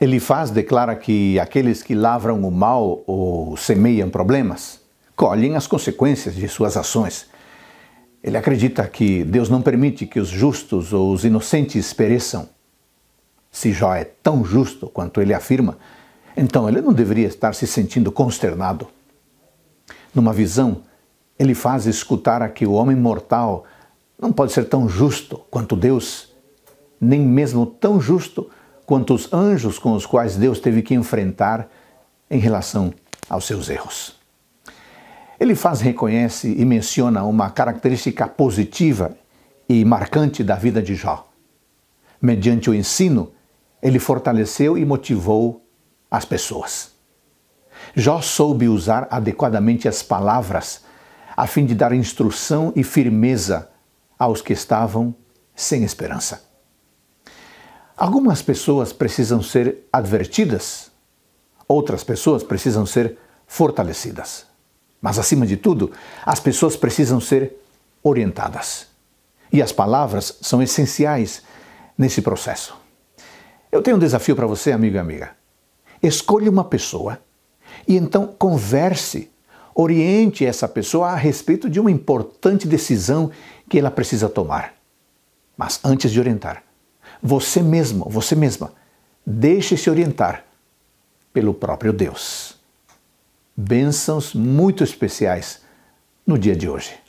Ele faz declara que aqueles que lavram o mal ou semeiam problemas colhem as consequências de suas ações. Ele acredita que Deus não permite que os justos ou os inocentes pereçam. Se Jó é tão justo quanto ele afirma, então ele não deveria estar se sentindo consternado. Numa visão, ele faz escutar a que o homem mortal não pode ser tão justo quanto Deus, nem mesmo tão justo quanto os anjos com os quais Deus teve que enfrentar em relação aos seus erros. Ele faz, reconhece e menciona uma característica positiva e marcante da vida de Jó. Mediante o ensino, ele fortaleceu e motivou as pessoas. Jó soube usar adequadamente as palavras a fim de dar instrução e firmeza aos que estavam sem esperança. Algumas pessoas precisam ser advertidas, outras pessoas precisam ser fortalecidas. Mas, acima de tudo, as pessoas precisam ser orientadas. E as palavras são essenciais nesse processo. Eu tenho um desafio para você, amigo e amiga. Escolha uma pessoa e então converse, oriente essa pessoa a respeito de uma importante decisão que ela precisa tomar. Mas antes de orientar, você mesmo, você mesma, deixe-se orientar pelo próprio Deus. Bênçãos muito especiais no dia de hoje.